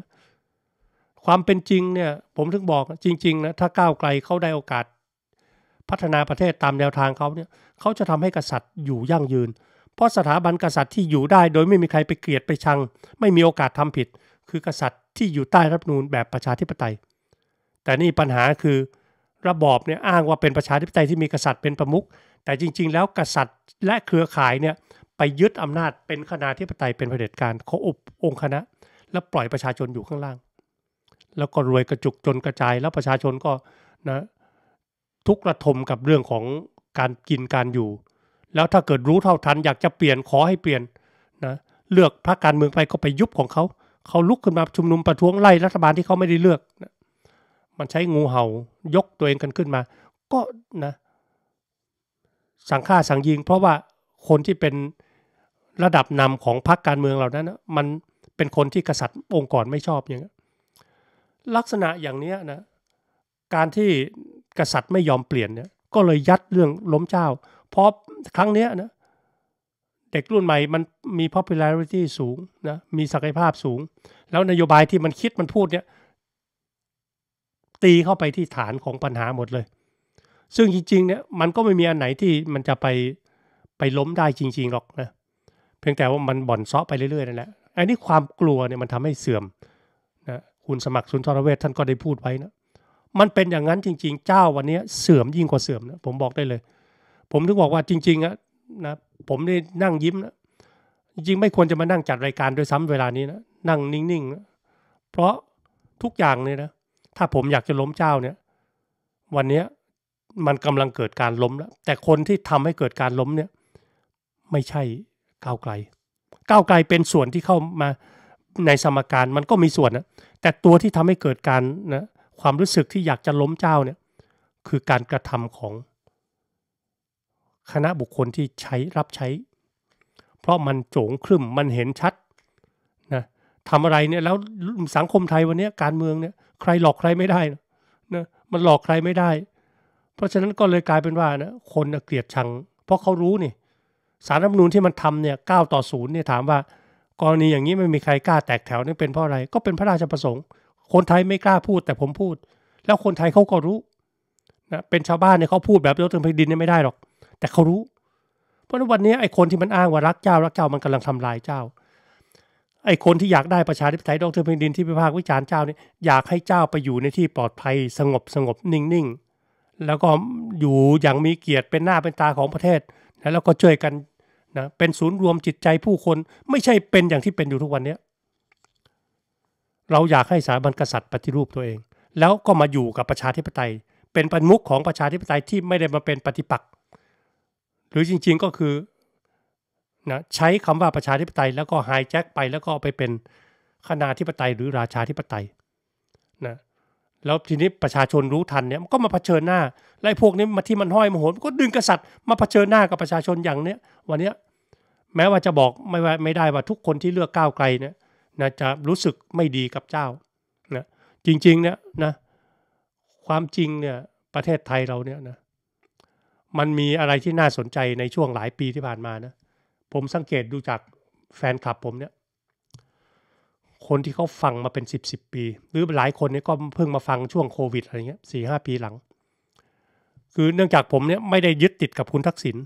ความเป็นจริงเนี่ยผมถึงบอกจริงๆนะถ้าก้าวไกลเขาได้โอกาส พัฒนาประเทศตามแนวทางเขาเนี่ยเขาจะทำให้กษัตริย์อยู่ยั่งยืน เพราะสถาบันกษัตริย์ที่อยู่ได้ โดยไม่มีใครไปเกลียดไปชังไม่มีโอกาสทำผิด คือกษัตริย์ที่อยู่ใต้รัฐนูนแบบประชาธิปไตย แต่นี่ปัญหาคือระบอบเนี่ยอ้างว่าเป็นประชาธิปไตยที่มีกษัตริย์เป็นประมุขแต่จริง ๆ แล้วกษัตริย์และเครือข่ายเนี่ยไปยึดอำนาจเป็นคณะที่ปไตยเป็นเผด็จการเขาอบองคคณะ แล้วปล่อยประชาชนอยู่ข้างล่าง แล้วก็รวยกระจุกจนกระจาย แล้วประชาชนก็นะทุกระทมกับเรื่องของการกินการอยู่ แล้วถ้าเกิดรู้เท่าทันอยากจะเปลี่ยนขอให้เปลี่ยนนะเลือกพรรคการเมืองไปก็ไปยุบของเขาเขาลุกขึ้นมาชุมนุมประท้วงไล่รัฐบาลที่เขาไม่ได้เลือกนะมันใช้งูเหา่ายกตัวเองกันขึ้นมา ก็นะสังฆ่าสังยิง เพราะว่าคนที่เป็นระดับนำของพรรคการเมืองเหล่านั้นมันเป็นคนที่กษัตริย์องค์กรไม่ชอบอย่างนี้ลักษณะอย่างนี้นะการที่กษัตริย์ไม่ยอมเปลี่ยนเนี่ยก็เลยยัดเรื่องล้มเจ้าเพราะครั้งเนี้ยนะเด็กรุ่นใหม่มันมี popularity สูงนะมีศักยภาพสูง แล้วนโยบายที่มันคิดมันพูดเนี่ยตีเข้าไปที่ฐานของปัญหาหมดเลย ซึ่งจริงๆเนี่ยมันก็ไม่มีอันไหนที่มันจะไปไปล้มได้จริงๆหรอกนะเพียงแต่ว่ามันบ่อนซาะไปเรื่อย ๆนั่นแหละอันนี้ความกลัวเนี่ยมันทำให้เสื่อมนะ คุณสมัครสุนทรเวชท่านก็ได้พูดไว้นะ มันเป็นอย่างนั้นจริง ๆ เจ้าวันนี้เสื่อมยิ่งกว่าเสื่อมนะ ผมบอกได้เลย ผมถึงบอกว่าจริงๆอะนะ ผมได้นั่งยิ้มนะ จริง ๆไม่ควรจะมานั่งจัดรายการโดยซ้ำเวลานี้นะ นั่งนิ่งๆนะเพราะทุกอย่างเนี่ยนะ ถ้าผมอยากจะล้มเจ้าเนี่ย วันนี้มันกำลังเกิดการล้มแล้ว แต่คนที่ทำให้เกิดการล้มเนี่ย ไม่ใช่ก้าวไกลก้าวไกลเป็นส่วนที่เข้ามาในสมการมันก็มีส่วนนะแต่ตัวที่ทำให้เกิดการนะความรู้สึกที่อยากจะล้มเจ้าเนี่ยคือการกระทำของคณะบุคคลที่ใช้รับใช้ เพราะมันโจงครึ่มมันเห็นชัดนะทำอะไรเนี่ยแล้วสังคมไทยวันนี้การเมืองเนี่ยใครหลอกใครไม่ได้นะมันหลอกใครไม่ได้ เพราะฉะนั้นก็เลยกลายเป็นว่านะคนเกลียดชัง เพราะเขารู้นี่สารรัฐมนูลที่มันทำเนี่ยเก้าต่อศูนย์เนี่ยถามว่า กรณีอย่างนี้ไม่มีใครกล้าแตกแถวนี่เป็นเพราะอะไรก็เป็นพระราชประสงค์ คนไทยไม่กล้าพูดแต่ผมพูด แล้วคนไทยเขาก็รู้นะเป็นชาวบ้านเนี่ยเขาพูดแบบยกตัวพิดินเนี่ยไม่ได้หรอก แต่เขารู้เพราะวันนี้ไอ้คนที่มันอ้างว่ารักเจ้ารักเจ้ามันกำลังทำลายเจ้า ไอ้คนที่อยากได้ประชาธิปไตยดผพิดินที่พิพากษวิจารณ์เจ้าเนี่ยอยากให้เจ้าไปอยู่ในที่ปลอดภัยสงบสงบนิ่งๆแล้วก็อยู่อย่างมีเกียรติเป็นหน้าเป็นตาของประเทศนะแล้วก็ช่วยกันนะเป็นศูนย์รวมจิตใจผู้คนไม่ใช่เป็นอย่างที่เป็นอยู่ทุกวันนี้เราอยากให้สถาบันกษัตริย์ปฏิรูปตัวเอง แล้วก็มาอยู่กับประชาธิปไตย เป็นประมุขของประชาธิปไตย ที่ไม่ได้มาเป็นปฏิปักษ์หรือจริง ๆก็คือนะใช้คำว่าประชาธิปไตย แล้วก็ไฮแจ็คไป แล้วก็ไปเป็นคณะธิปไตยหรือราชาธิปไตยนะแล้วทีนี้ประชาชนรู้ทันเนี่ยก็มาเผชิญหน้าไล่พวกนี้มาที่มันห้อยมาโหนก็ดึงกษัตริย์มาเผชิญหน้ากับประชาชนอย่างเนี้ยวันเนี้ยแม้ว่าจะบอกไม่ไม่ได้ว่าทุกคนที่เลือกก้าวไกลเนี่ยนะจะรู้สึกไม่ดีกับเจ้านะจริงๆเนี่ยนะความจริงเนี่ยประเทศไทยเราเนี่ยนะมันมีอะไรที่น่าสนใจในช่วงหลายปีที่ผ่านมานะผมสังเกตดูจากแฟนคลับผมเนี่ยคนที่เขาฟังมาเป็นสิบสิบปี หรือหลายคนเนี่ยก็เพิ่งมาฟังช่วงโควิดอะไรเงี้ยสี่ห้าปีหลัง คือเนื่องจากผมเนี่ยไม่ได้ยึดติดกับคุณทักษิณ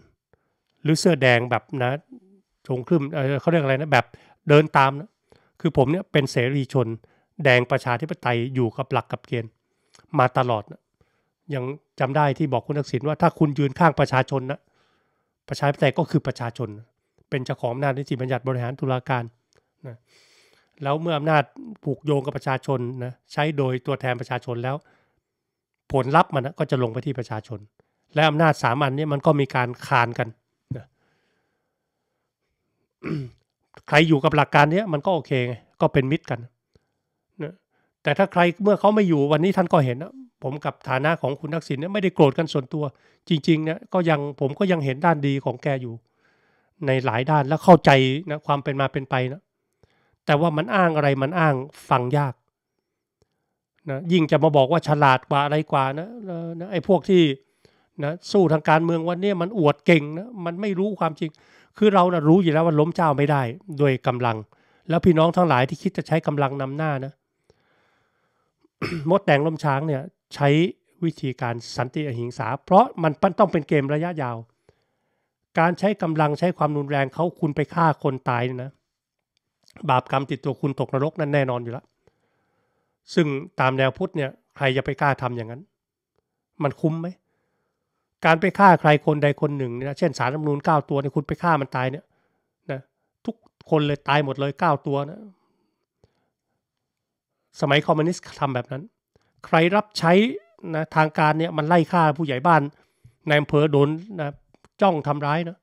หรือเสื้อแดงแบบนะชงครึ่นเขาเรียกอะไรนะ แบบเดินตามนะคือผมเนี่ยเป็นเสรีชน แดงประชาธิปไตยอยู่กับหลักกับเกณฑ์ มาตลอดนะยังจำได้ที่บอกคุณทักษิณว่าถ้าคุณยืนข้างประชาชนนะประชาธิปไตยก็คือประชาชน เป็นเจ้าของอำนาจนิติบัญญัติบริหารตุลาการนะแล้วเมื่ออำนาจผูกโยงกับประชาชนนะใช้โดยตัวแทนประชาชนแล้ว ผลลัพธ์มันก็จะลงไปที่ประชาชน และอำนาจสามอันนี้มันก็มีการคานกันนะใครอยู่กับหลักการนี้มันก็โอเคไง ก็เป็นมิตรกันนะแต่ถ้าใครเมื่อเขาไม่อยู่วันนี้ท่านก็เห็นนะผมกับฐานะของคุณทักษิณเนี่ยไม่ได้โกรธกันส่วนตัว จริงๆเนี่ยก็ยังผมก็ยังเห็นด้านดีของแกอยู่ในหลายด้านและเข้าใจนะความเป็นมาเป็นไปนะแต่ว่ามันอ้างอะไรมันอ้างฟังยากนะยิ่งจะมาบอกว่าฉลาดกว่าอะไรกว่านะนะไอ้พวกที่นะสู้ทางการเมืองวันนี้ มันอวดเก่งนะมันไม่รู้ความจริง คือเรานะรู้อยู่แล้วว่าล้มเจ้าไม่ได้ด้วยกำลัง แล้วพี่น้องทั้งหลายที่คิดจะใช้กำลังนำหน้านะมดแดงล้มช้างเนี่ยใช้วิธีการสันติอหิงสา เพราะมันต้องเป็นเกมระยะยาว การใช้กำลังใช้ความรุนแรงเขาคุณไปฆ่าคนตายนะบาปกรรมติดตัวคุณตกนรกนั่นแน่นอนอยู่แล้ว ซึ่งตามแนวพุทธเนี่ยใครจะไปกล้าทำอย่างนั้น มันคุ้มไหม การไปฆ่าใครคนใดคนหนึ่งเนี่ยเช่นสารรัฐมนูนเก้าตัวเนี่ยคุณไปฆ่ามันตายเนี่ยนะทุกคนเลยตายหมดเลยเก้าตัวนะ สมัยคอมมิวนิสต์ทำแบบนั้น ใครรับใช้นะทางการเนี่ยมันไล่ฆ่าผู้ใหญ่บ้านนายอำเภอโดนนะจ้องทำร้ายนะ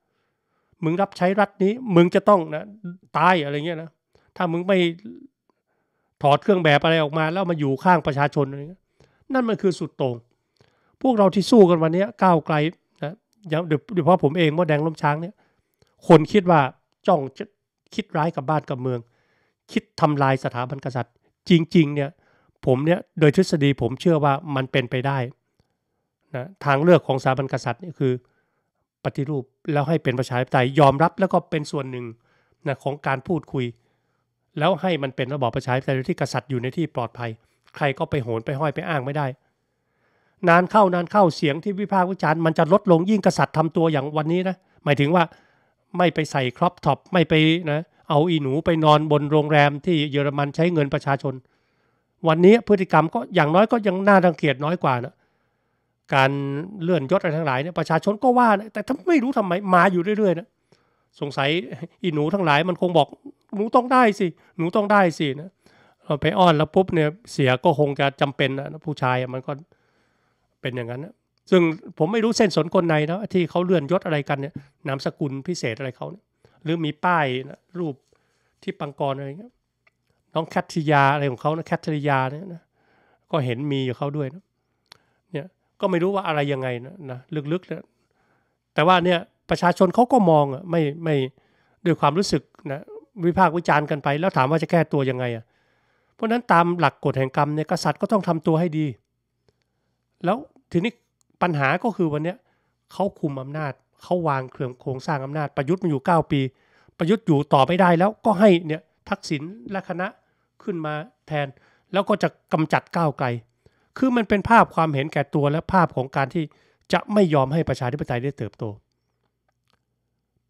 มึงรับใช้รัฐนี้ มึงจะต้องนะตายอะไรเงี้ยนะถ้ามึงไม่ถอดเครื่องแบบอะไรออกมา แล้วมาอยู่ข้างประชาชน นั่นมันคือสุดโต่งพวกเราที่สู้กันวันนี้ก้าวไกลนะอย่างเดยเพาะผมเองมาแดงล้มช้างเนี่ยคนคิดว่าจ้องจะคิดร้ายกับบ้านกับเมือง คิดทำลายสถาบันกษัตริย์ จริงๆเนี่ยผมเนี่ย โดยทฤษฎีผมเชื่อว่ามันเป็นไปได้นะทางเลือกของสถาบันกษัตริย์นี่คือ ปฏิรูปแล้วให้เป็นประชาธิปไตยยอมรับแล้วก็เป็นส่วนหนึ่งนะของการพูดคุยแล้วให้มันเป็นระบอบประชาธิปไตยที่กษัตริย์อยู่ในที่ปลอดภัย ใครก็ไปโหนไปห้อยไปอ้างไม่ได้ นานเข้านานเข้าเสียงที่วิพากษ์วิจารณ์มันจะลดลงยิ่งกษัตริย์ทำตัวอย่างวันนี้นะหมายถึงว่าไม่ไปใส่ครอปท็อปไม่ไปนะเอาอีหนูไปนอนบนโรงแรมที่เยอรมันใช้เงินประชาชน วันนี้พฤติกรรมก็อย่างน้อยก็ยังน่ารังเกียจน้อยกว่านะการเลื่อนยศอะไรทั้งหลายเนี่ยประชาชนก็ว่านะแต่ทำไม่รู้ทำไมมาอยู่เรื่อยๆนะสงสัยอีหนูทั้งหลายมันคงบอกหนูต้องได้สิหนูต้องได้สินะเราไปอ้อนแล้วปุ๊บเนี่ยเสียก็คงจะจำเป็นนะผู้ชายมันก็เป็นอย่างนั้นนะซึ่งผมไม่รู้เส้นสนคนในนะที่เขาเลื่อนยศอะไรกันเนี่ยนามสกุลพิเศษอะไรเขาเนี่ย หรือมีป้ายนะรูปที่ปังกรอะไรเงี้ยน้องแคทริยา อะไรของเขานะแคทริยาเนี่ยนะก็เห็นมีอยู่เขาด้วยนะเนี่ยก็ไม่รู้ว่าอะไรยังไงนะนะลึกๆเนี่ยแต่ว่าเนี่ยประชาชนเขาก็มองอ่ะไม่ไม่ด้วยความรู้สึกนะวิพากษ์วิจารณ์กันไป แล้วถามว่าจะแก้ตัวยังไงอ่ะเพราะนั้นตามหลักกฎแห่งกรรมเนี่ยกษัตริย์ก็ต้องทำตัวให้ดี แล้วทีนี้ปัญหาก็คือวันเนี้ยเขาคุมอำนาจ เขาวางเครื่องโครงสร้างอำนาจ ประยุทธ์มันอยู่ 9 ปี ประยุทธ์อยู่ต่อไม่ได้แล้วก็ให้เนี่ยทักษิณและคณะขึ้นมาแทน แล้วก็จะกำจัดก้าวไกลคือมันเป็นภาพความเห็นแก่ตัวและภาพของการที่จะไม่ยอมให้ประชาธิปไตยได้เติบโต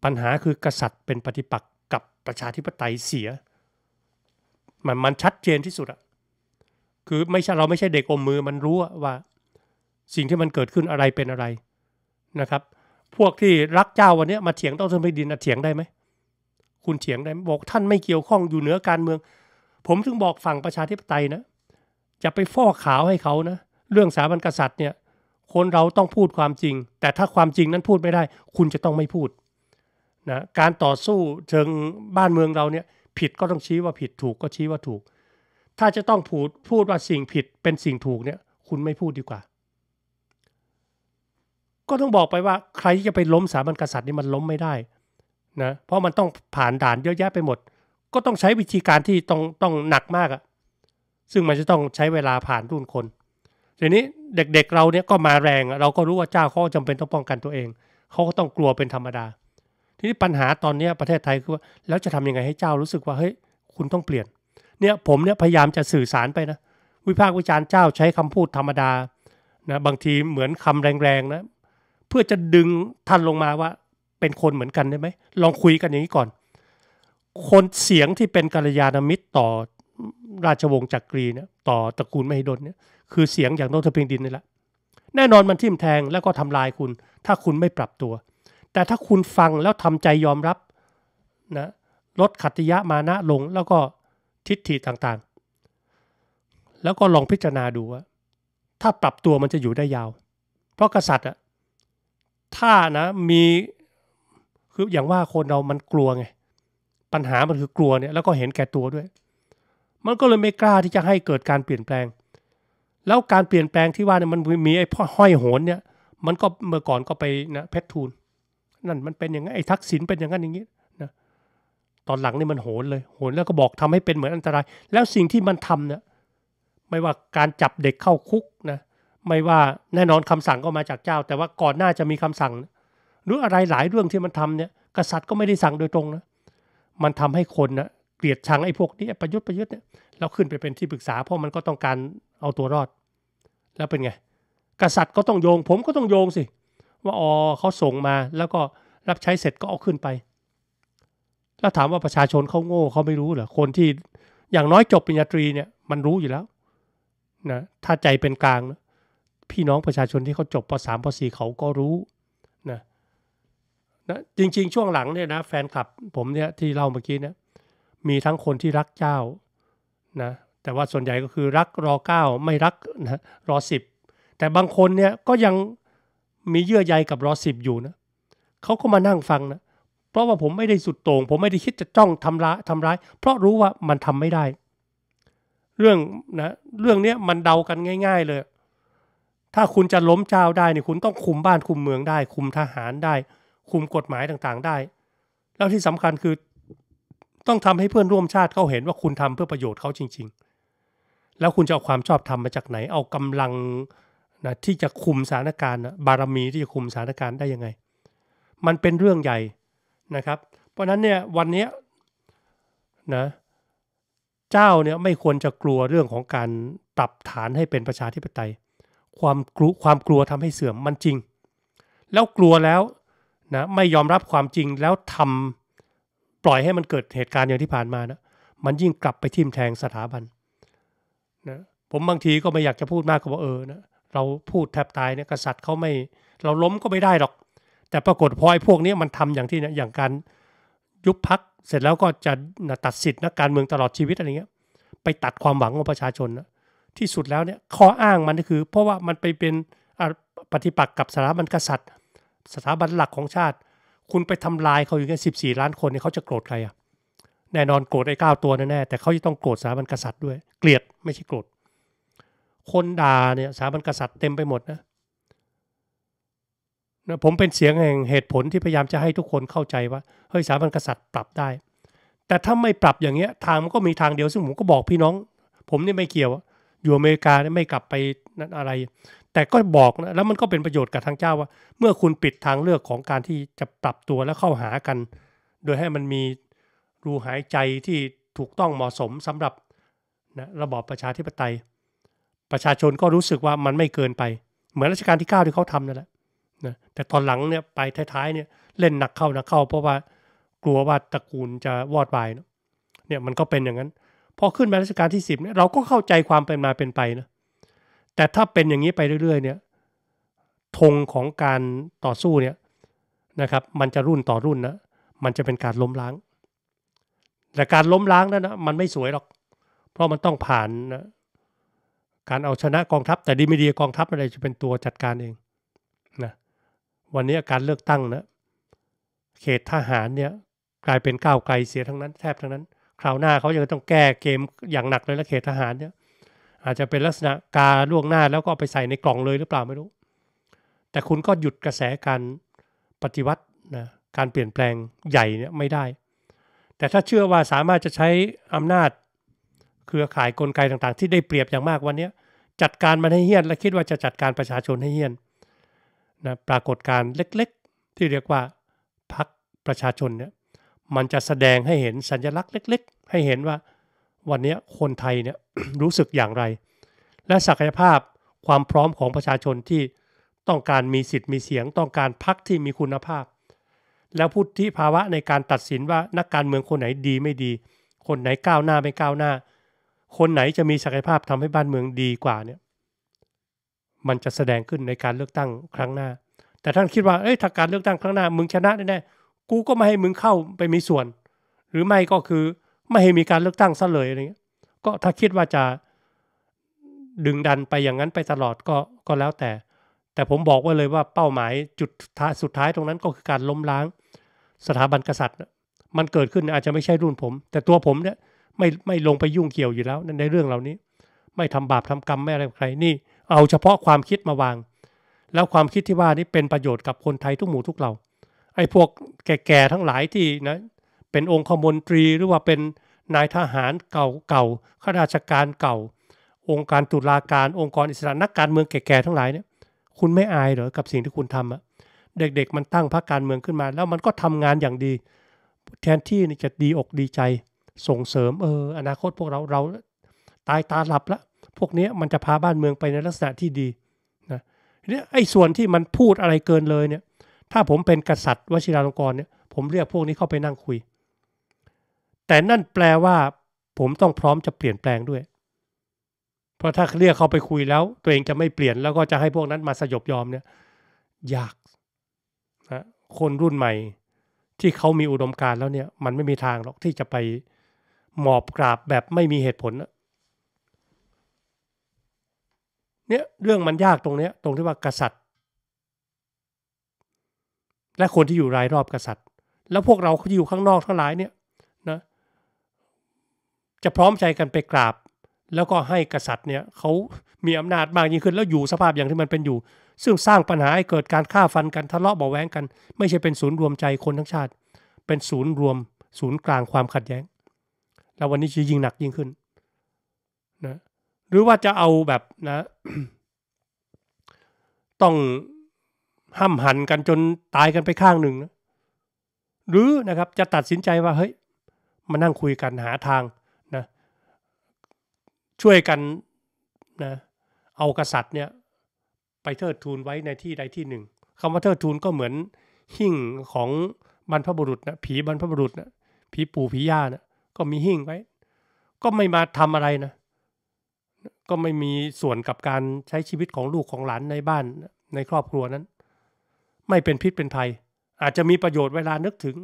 ปัญหาคือกษัตริย์เป็นปฏิปักษ์กับประชาธิปไตยเสีย มันมันชัดเจนที่สุดอะคือไม่ใช่เราไม่ใช่เด็กอมมือมันรู้ว่า สิ่งที่มันเกิดขึ้นอะไรเป็นอะไรนะครับ พวกที่รักเจ้าวันนี้มาเถียงต้องทำใน้ดินเถียงได้ไหม คุณเถียงได้บอกท่านไม่เกี่ยวข้องอยู่เหนือการเมือง ผมถึงบอกฝั่งประชาธิปไตยนะจะไปฟอกขาวให้เขานะ เรื่องสถาบันกษัตริย์เนี่ย คนเราต้องพูดความจริง แต่ถ้าความจริงนั้นพูดไม่ได้ คุณจะต้องไม่พูดนะการต่อสู้เชิงบ้านเมืองเราเนี่ยผิดก็ต้องชี้ว่าผิดถูกก็ชี้ว่าถูก ถ้าจะต้องพูดพูดว่าสิ่งผิดเป็นสิ่งถูกเนี่ยคุณไม่พูดดีกว่า ก็ต้องบอกไปว่าใครที่จะไปล้มสถาบันกษัตริย์นี่ มันล้มไม่ได้นะเพราะมันต้องผ่านด่านเยอะแยะไปหมด ก็ต้องใช้วิธีการที่ต้องต้องหนักมากอะซึ่งมันจะต้องใช้เวลาผ่านรุ่นคนทีนี้เด็กๆเเราเนี่ยก็มาแรงเราก็รู้ว่าเจ้าเขาจำเป็นต้องป้องกันตัวเองเขาก็ต้องกลัวเป็นธรรมดาทีนี้ปัญหาตอนนี้ประเทศไทยคือว่าแล้วจะทำยังไงให้เจ้ารู้สึกว่าเฮ้ยคุณต้องเปลี่ยนเนี่ยผมเนี่ยพยายามจะสื่อสารไปนะวิพากษ์วิจารณ์เจ้าใช้คำพูดธรรมดานะบางทีเหมือนคำแรงๆนะเพื่อจะดึงท่านลงมาว่า เป็นคนเหมือนกันได้ไหม ลองคุยกันอย่างนี้ก่อน คนเสียงที่เป็นกัลยาณมิตรต่อราชวงศ์จักรีเนี่ยต่อตระกูลมหิดลเนี่ย คือเสียงอย่างโนทพิงดินนี่แหละแน่นอนมันทิ่มแทงแล้วก็ทำลายคุณ ถ้าคุณไม่ปรับตัวแต่ถ้าคุณฟังแล้วทำใจยอมรับนะลดขัตติยะมานะลงแล้วก็ทิฏฐิต่างๆ แล้วก็ลองพิจารณาดูว่าถ้าปรับตัวมันจะอยู่ได้ยาว เพราะกษัตริย์อะถ้านะมี คืออย่างว่าคนเรามันกลัวไง ปัญหามันคือกลัวเนี่ยแล้วก็เห็นแก่ตัวด้วย มันก็เลยไม่กล้าที่จะให้เกิดการเปลี่ยนแปลง แล้วการเปลี่ยนแปลงที่ว่าเนี่ยมันมีไอ้พ่อห้อยโหนเนี่ยมันก็เมื่อก่อนก็ไปนะเพชรทูลนั่นมันเป็นอย่างนั้นไอ้ทักษิณเป็นอย่างนั้นอย่างนี้นะตอนหลังนี่มันโหนเลย โหนแล้วก็บอกทำให้เป็นเหมือนอันตราย แล้วสิ่งที่มันทำเนี่ยไม่ว่าการจับเด็กเข้าคุกนะไม่ว่าแน่นอนคำสั่งก็มาจากเจ้า แต่ว่าก่อนหน้าจะมีคำสั่งหรืออะไรหลายเรื่องที่มันทำเนี่ย กษัตริย์ก็ไม่ได้สั่งโดยตรงนะมันทำให้คนนะเกลียดชังไอ้พวกนี้ ประยุทธ์ประยุทธ์เนี่ยแล้วขึ้นไปเป็นที่ปรึกษา เพราะมันก็ต้องการเอาตัวรอด แล้วเป็นไงกษัตริย์ก็ต้องโยง ผมก็ต้องโยงสิว่าอ๋อเขาส่งมาแล้วก็รับใช้เสร็จก็เอาขึ้นไป แล้วถามว่าประชาชนเขาโง่เขาไม่รู้เหรอคนที่อย่างน้อยจบปริญญาตรีเนี่ยมันรู้อยู่แล้วนะถ้าใจเป็นกลางนะพี่น้องประชาชนที่เขาจบปมป่เขาก็รู้นะนะจริงๆช่วงหลังเนี่ยนะแฟนคลับผมเนี่ยที่เล่าเมื่อกี้เนี่ยมีทั้งคนที่รักเจ้านะแต่ว่าส่วนใหญ่ก็คือรักรอเก้าไม่รักนะรอสิบแต่บางคนเนี่ยก็ยังมีเยื่อใยกับรอสิบอยู่นะ เขาก็มานั่งฟังนะ เพราะว่าผมไม่ได้สุดโต่งผมไม่ได้คิดจะจ้องทำร้ายทำร้าย เพราะรู้ว่ามันทำไม่ได้ เรื่องนะเรื่องนี้มันเดากันง่าย ๆ เลย ถ้าคุณจะล้มเจ้าได้เนี่ยคุณต้องคุมบ้านคุมเมืองได้คุมทหารได้ คุมกฎหมายต่าง ๆ ได้ แล้วที่สำคัญคือต้องทำให้เพื่อนร่วมชาติเขาเห็นว่าคุณทำเพื่อประโยชน์เขาจริง ๆ แล้วคุณจะเอาความชอบธรรมมาจากไหน เอากำลังนะที่จะคุมสถานการณ์ บารมีที่จะคุมสถานการณ์ได้ยังไง มันเป็นเรื่องใหญ่นะครับ เพราะนั้นเนี่ยวันนี้นะเจ้าเนี่ยไม่ควรจะกลัวเรื่องของการปรับฐานให้เป็นประชาธิปไตยความกลัวความกลัวทำให้เสื่อมมันจริง แล้วกลัวแล้วนะไม่ยอมรับความจริงแล้วทำปล่อยให้มันเกิดเหตุการณ์อย่างที่ผ่านมานะมันยิ่งกลับไปทิ่มแทงสถาบันนะผมบางทีก็ไม่อยากจะพูดมากก็บอกเออนะเราพูดแทบตายเนี่ยกษัตริย์เขาไม่เราล้มก็ไม่ได้หรอก แต่ปรากฏพอไอ้พวกนี้มันทำอย่างที่เนี่ยอย่างการยุบพัก เสร็จแล้วก็จะตัดสิทธิ์นักการเมืองตลอดชีวิตอะไรเงี้ยไปตัดความหวังของประชาชนนะที่สุดแล้วเนี่ยข้ออ้างมันก็คือ เพราะว่ามันไปเป็นปฏิปักษ์กับสถาบันกษัตริย์ สถาบันหลักของชาติ คุณไปทำลายเขาอย่างเงี้ยสิบสี่ล้านคนเนี่ยเขาจะโกรธใครอะแน่นอนโกรธไอ้เก้าตัวแน่แต่เขาจะต้องโกรธสถาบันกษัตริย์ด้วย เกลียดไม่ใช่โกรธคนด่าเนี่ยสถาบันกษัตริย์เต็มไปหมดนะนะผมเป็นเสียงแห่งเหตุผลที่พยายามจะให้ทุกคนเข้าใจว่าเฮ้ยสถาบันกษัตริย์ปรับได้ แต่ถ้าไม่ปรับอย่างเงี้ยทางมันก็มีทางเดียว ซึ่งผมก็บอกพี่น้อง ผมนี่ไม่เกี่ยว อยู่อเมริกาไม่กลับไปนั่นอะไร แต่ก็บอกนะแล้วมันก็เป็นประโยชน์กับทางเจ้าว่า เมื่อคุณปิดทางเลือกของการที่จะปรับตัวและเข้าหากัน โดยให้มันมีรูหายใจที่ถูกต้องเหมาะสมสำหรับนะระบอบประชาธิปไตยประชาชนก็รู้สึกว่ามันไม่เกินไป เหมือนรัชกาลที่9ที่เขาทำนั่นแหละนะแต่ตอนหลังเนี่ยไปท้ายๆเนี่ยเล่นหนักเข้านักเข้า เพราะว่ากลัวว่าตระกูลจะวอดวายเนี่ยมันก็เป็นอย่างนั้นพอขึ้นมารัชกาลที่10เนี่ยเราก็เข้าใจความเป็นมาเป็นไปนะแต่ถ้าเป็นอย่างนี้ไปเรื่อย ๆ เนี่ยธงของการต่อสู้เนี่ยนะครับ มันจะรุ่นต่อรุ่นนะมันจะเป็นการล้มล้างแต่การล้มล้างนั้นนะมันไม่สวยหรอก เพราะมันต้องผ่านนะการเอาชนะกองทัพแต่ดีไม่ดีกองทัพอะไรจะเป็นตัวจัดการเองนะวันนี้การเลือกตั้งนะเขตทหารเนี่ยกลายเป็นก้าวไกลเสียทั้งนั้นแทบทั้งนั้น คราวหน้าเขาจะต้องแก้เกมอย่างหนักเลยละเขตทหารเนี่ยอาจจะเป็นลักษณะการล่วงหน้าแล้วก็ไปใส่ในกล่องเลยหรือเปล่าไม่รู้ แต่คุณก็หยุดกระแสการปฏิวัตินะการเปลี่ยนแปลงใหญ่เนี่ยไม่ได้ แต่ถ้าเชื่อว่าสามารถจะใช้อำนาจครือข่ายกลไกต่างๆที่ได้เปรียบอย่างมากวันนี้จัดการมันให้เฮี้ยนและคิดว่าจะจัดการประชาชนให้เฮี้ยนนะปรากฏการเล็กๆ ที่เรียกว่า พักประชาชนเนี่ยมันจะแสดงให้เห็นสัญลักษณ์ เล็กๆ ให้เห็นว่าวันนี้คนไทยเนี่ยรู้สึกอย่างไร และศักยภาพความพร้อมของประชาชนที่ต้องการมีสิทธิ์มีเสียงต้องการพักที่มีคุณภาพ แล้วพุทธิภาวะในการตัดสินว่านักการเมืองคนไหนดีไม่ดี คนไหนก้าวหน้าไม่ก้าวหน้าคนไหนจะมีศักยภาพทำให้บ้านเมืองดีกว่าเนี่ยมันจะแสดงขึ้นในการเลือกตั้งครั้งหน้า แต่ท่านคิดว่าเอ้ยถ้าการเลือกตั้งครั้งหน้า มึงชนะแน่ๆกูก็ไม่ให้มึงเข้าไปมีส่วน หรือไม่ก็คือไม่ให้มีการเลือกตั้งซะเลยอะไรเงี้ยก็ถ้าคิดว่าจะดึงดันไปอย่างนั้นไปตลอดก็ก็แล้วแต่ แต่ผมบอกไว้เลยว่าเป้าหมาย จุดสุดท้ายตรงนั้นก็คือการล้มล้าง สถาบันกษัตริย์ มันเกิดขึ้นอาจจะไม่ใช่รุ่นผม แต่ตัวผมเนี่ยไม่ไม่ลงไปยุ่งเกี่ยวอยู่แล้วในเรื่องเหล่านี้ไม่ทำบาปทำกรรมไม่อะไรใครนี่ เอาเฉพาะความคิดมาวาง แล้วความคิดที่ว่านี้เป็นประโยชน์กับคนไทยทุกหมู่ทุกเราไอ้พวกแก่ๆทั้งหลายที่นะเป็นองคมนตรีหรือว่าเป็นนายทหาร เก่าๆข้าราชการเก่า องค์การตุลาการองค์กรอิสระนักการเมืองแก่ๆทั้งหลายเนี่ย คุณไม่อายเหรอกับสิ่งที่คุณทำอะเด็กๆ มันตั้งพรรคการเมืองขึ้นมา แล้วมันก็ทำงานอย่างดี แทนที่จะดีอกดีใจส่งเสริมเอออนาคตพวกเราเราตายตาหลับละพวกนี้มันจะพาบ้านเมืองไปในลักษณะที่ดีนะเนี่ยไอ้ส่วนที่มันพูดอะไรเกินเลยเนี่ย ถ้าผมเป็นกษัตริย์วชิราลงกรเนี่ยผมเรียกพวกนี้เข้าไปนั่งคุย แต่นั่นแปลว่าผมต้องพร้อมจะเปลี่ยนแปลงด้วย เพราะถ้าเรียกเขาไปคุยแล้ว ตัวเองจะไม่เปลี่ยนแล้วก็จะให้พวกนั้นมาสยบยอมเนี่ยยากนะคนรุ่นใหม่ ที่เขามีอุดมการแล้วเนี่ยมันไม่มีทางหรอกที่จะไปหมอบกราบแบบไม่มีเหตุผลเนี่ยเรื่องมันยากตรงเนี้ยตรงที่ว่ากษัตริย์ และคนที่อยู่รายรอบกษัตริย์ แล้วพวกเราที่อยู่ข้างนอกทั้งหลายเนี่ยนะจะพร้อมใจกันไปกราบ แล้วก็ให้กษัตริย์เนี่ยเขามีอำนาจมากยิ่งขึ้นแล้วอยู่สภาพอย่างที่มันเป็นอยู่ ซึ่งสร้างปัญหาให้เกิดการฆ่าฟันกันทะเลาะเบาแวงกัน ไม่ใช่เป็นศูนย์รวมใจคนทั้งชาติเป็นศูนย์รวมศูนย์กลางความขัดแย้งแล้ววันนี้ชียิงหนักยิ่งขึ้นนะหรือว่าจะเอาแบบนะ ต้องห้ามหันกันจนตายกันไปข้างหนึ่งนะหรือนะครับจะตัดสินใจว่าเฮ้ย มานั่งคุยกันหาทางนะ ช่วยกันนะ เอากษัตริย์เนี่ยไปเทิดทูนไว้ในที่ใดที่หนึ่งคำว่าเทิดทูนก็เหมือนหิ่งของบรรพบุรุษนะผีบรรพบุรุษนะผีปู่ผีย่านะก็มีหิ่งไว้ ก็ไม่มาทำอะไรนะ ก็ไม่มีส่วนกับการใช้ชีวิตของลูกของหลานในบ้านในครอบครัวนั้น ไม่เป็นพิษเป็นภัย อาจจะมีประโยชน์เวลานึกถึง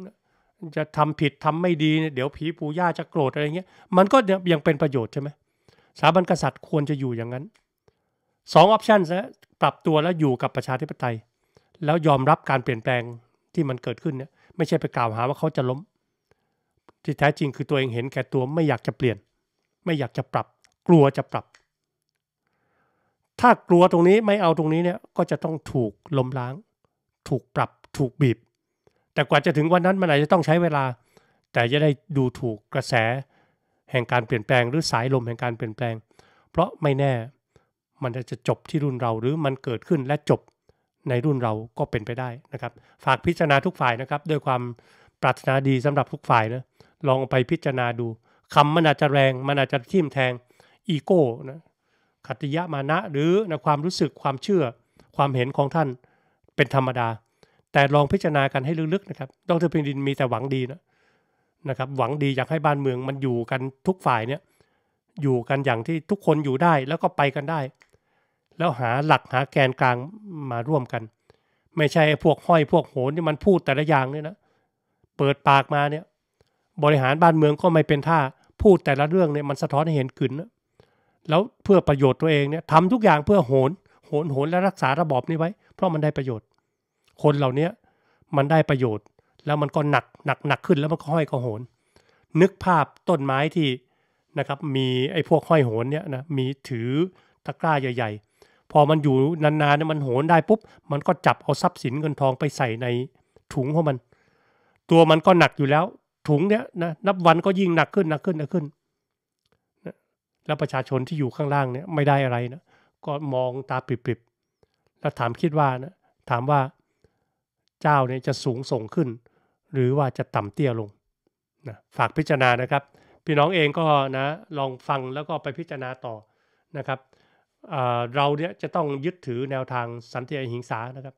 จะทำผิดทำไม่ดี เดี๋ยวผีปู่ย่าจะโกรธอะไรเงี้ยมันก็ยังเป็นประโยชน์ใช่ไหมสถาบันกษัตริย์ควรจะอยู่อย่างนั้นสองออปชันซะปรับตัวแล้วอยู่กับประชาธิปไตย แล้วยอมรับการเปลี่ยนแปลงที่มันเกิดขึ้นเนี่ยไม่ใช่ไปกล่าวหาว่าเขาจะล้มที่แท้จริงคือตัวเองเห็นแก่ตัวไม่อยากจะเปลี่ยนไม่อยากจะปรับกลัวจะปรับ ถ้ากลัวตรงนี้ไม่เอาตรงนี้เนี่ยก็จะต้องถูกล้มล้าง ถูกปรับถูกบีบ แต่กว่าจะถึงวันนั้นมันอาจจะต้องใช้เวลา แต่จะได้ดูถูกกระแส แห่งการเปลี่ยนแปลงหรือสายลมแห่งการเปลี่ยนแปลง เพราะไม่แน่มันจะจบที่รุ่นเราหรือมันเกิดขึ้นและจบในรุ่นเราก็เป็นไปได้นะครับ ฝากพิจารณาทุกฝ่ายนะครับด้วยความปรารถนาดีสำหรับทุกฝ่ายนะลองไปพิจารณาดูคำมันอาจจะแรงมันอาจจะทิ่มแทงอีโก้นะขัตยะมานะ หรือนะความรู้สึกความเชื่อความเห็นของท่านเป็นธรรมดา แต่ลองพิจารณากันให้ลึกๆนะครับดรพิงดินมีแต่หวังดีนะนะครับหวังดีอยากให้บ้านเมืองมันอยู่กันทุกฝ่ายเนี่ยอยู่กันอย่างที่ทุกคนอยู่ได้แล้วก็ไปกันได้ แล้วหาหลักหาแกนกลางมาร่วมกัน ไม่ใช่พวกห้อยพวกโหนที่มันพูดแต่ละอย่างเนี่ยนะเปิดปากมาเนี่ยบริหารบ้านเมืองก็ไม่เป็นท่าพูดแต่ละเรื่องเนี่ยมันสะท้อนให้เห็นขึ้นแล้วเพื่อประโยชน์ตัวเองเนี่ยทำทุกอย่างเพื่อโหน โหน โหน และรักษาระบอบนี้ไว้ เพราะมันได้ประโยชน์ คนเหล่านี้มันได้ประโยชน์ แล้วมันก็หนัก หนักหนักขึ้นแล้วมันก็ห้อยก็โหน นึกภาพต้นไม้ที่นะครับมีไอ้พวกห้อยโหนเนี่ยนะ มีถือตะกร้าใหญ่ ๆ พอมันอยู่นานๆเนี่ยมันโหนได้ปุ๊บ มันก็จับเอาทรัพย์สินเงินทองไปใส่ในถุงของมัน ตัวมันก็หนักอยู่แล้วถุงเนี้ยนะนับวันก็ยิ่งหนักขึ้นหนักขึ้นหนักขึ้นนะแล้วประชาชนที่อยู่ข้างล่างเนี่ยไม่ได้อะไรนะก็มองตาปริบๆแล้วถามคิดว่านะถามว่าเจ้าเนี่ยจะสูงส่งขึ้น หรือว่าจะต่ำเตี้ยลงนะฝากพิจารณานะครับพี่น้องเองก็นะลองฟังแล้วก็ไปพิจารณาต่อนะครับเราเนี่ยจะต้องยึดถือแนวทางสันติอหิงสานะครับ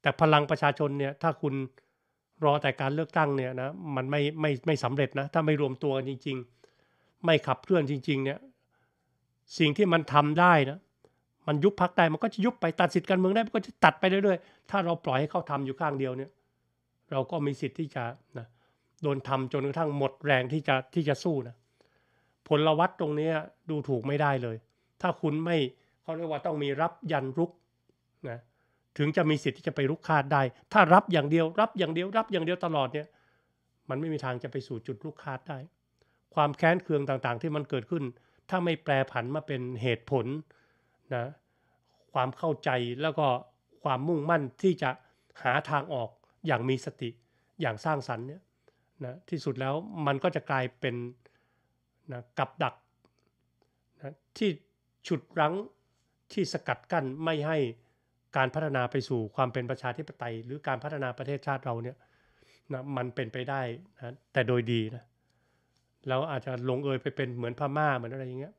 แต่พลังประชาชนเนี่ยถ้าคุณรอแต่การเลือกตั้งเนี่ยนะมันไม่ไม่ไม่สำเร็จนะถ้าไม่รวมตัวกันจริงๆ ไม่ขับเคลื่อนจริงๆเนี่ยสิ่งที่มันทำได้นะมันยุบพักได้มันก็จะยุบไปตัดสิทธิ์การเมืองได้มันก็จะตัดไปเรื่อยๆถ้าเราปล่อยให้เขาทำอยู่ข้างเดียวเนี่ยเราก็มีสิทธิ์ที่จะนะโดนทำจนกระทั่งหมดแรงที่จะที่จะสู้นะผลลวัดตรงนี้ดูถูกไม่ได้เลย ถ้าคุณไม่เขาเรียกว่าต้องมีรับยันรุกถึงจะมีสิทธิ์ที่จะไปลุกคาดได้ ถ้ารับอย่างเดียว รับอย่างเดียว รับอย่างเดียวตลอดเนี่ย มันไม่มีทางจะไปสู่จุดลุกคาดได้ ความแค้นเคืองต่างๆที่มันเกิดขึ้น ถ้าไม่แปลผันมาเป็นเหตุผลนะ ความเข้าใจแล้วก็ความมุ่งมั่นที่จะหาทางออกอย่างมีสติ อย่างสร้างสรรค์เนี่ยนะที่สุดแล้วมันก็จะกลายเป็นนะกับดักนะที่ฉุดรั้งที่สกัดกั้นไม่ให้การพัฒนาไปสู่ความเป็นประชาธิปไตยหรือการพัฒนาประเทศชาติเราเนี่ยนะมันเป็นไปได้นะแต่โดยดีนะเราอาจจะลงเอยไปเป็นเหมือนพม่าเหมือนอะไรอย่างเงี้ย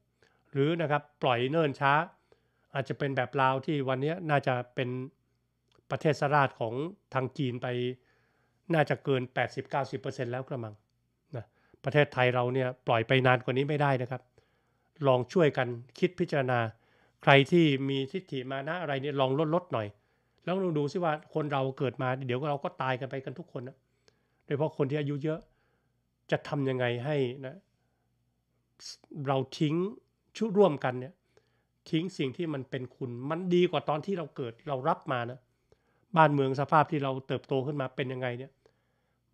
หรือนะครับปล่อยเนิ่นช้า อาจจะเป็นแบบลาวที่วันนี้น่าจะเป็นประเทศสราชของทางจีนไปน่าจะเกิน 80-90%แล้วกระมังนะประเทศไทยเราเนี่ยปล่อยไปนานกว่านี้ไม่ได้นะครับ ลองช่วยกันคิดพิจารณาใครที่มีทิฏฐิมานะอะไรเนี่ยลองลดลดหน่อยแล้วลองดูซิว่าคนเราเกิดมา เดี๋ยวเราก็ตายกันไปกันทุกคนนะโดยเฉพาะคนที่อายุเยอะจะทํำยังไงให้นะเราทิ้งชุดร่วมกันเนี่ยทิ้งสิ่งที่มันเป็นคุณมันดีกว่าตอนที่เราเกิดเรารับมานะบ้านเมืองสภาพที่เราเติบโตขึ้นมาเป็นยังไงเนี่ย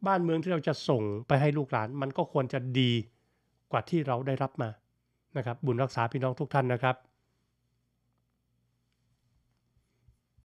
บ้านเมืองที่เราจะส่งไปให้ลูกหลาน มันก็ควรจะดีกว่าที่เราได้รับมานะครับบุญรักษาพี่น้องทุกท่านนะครับ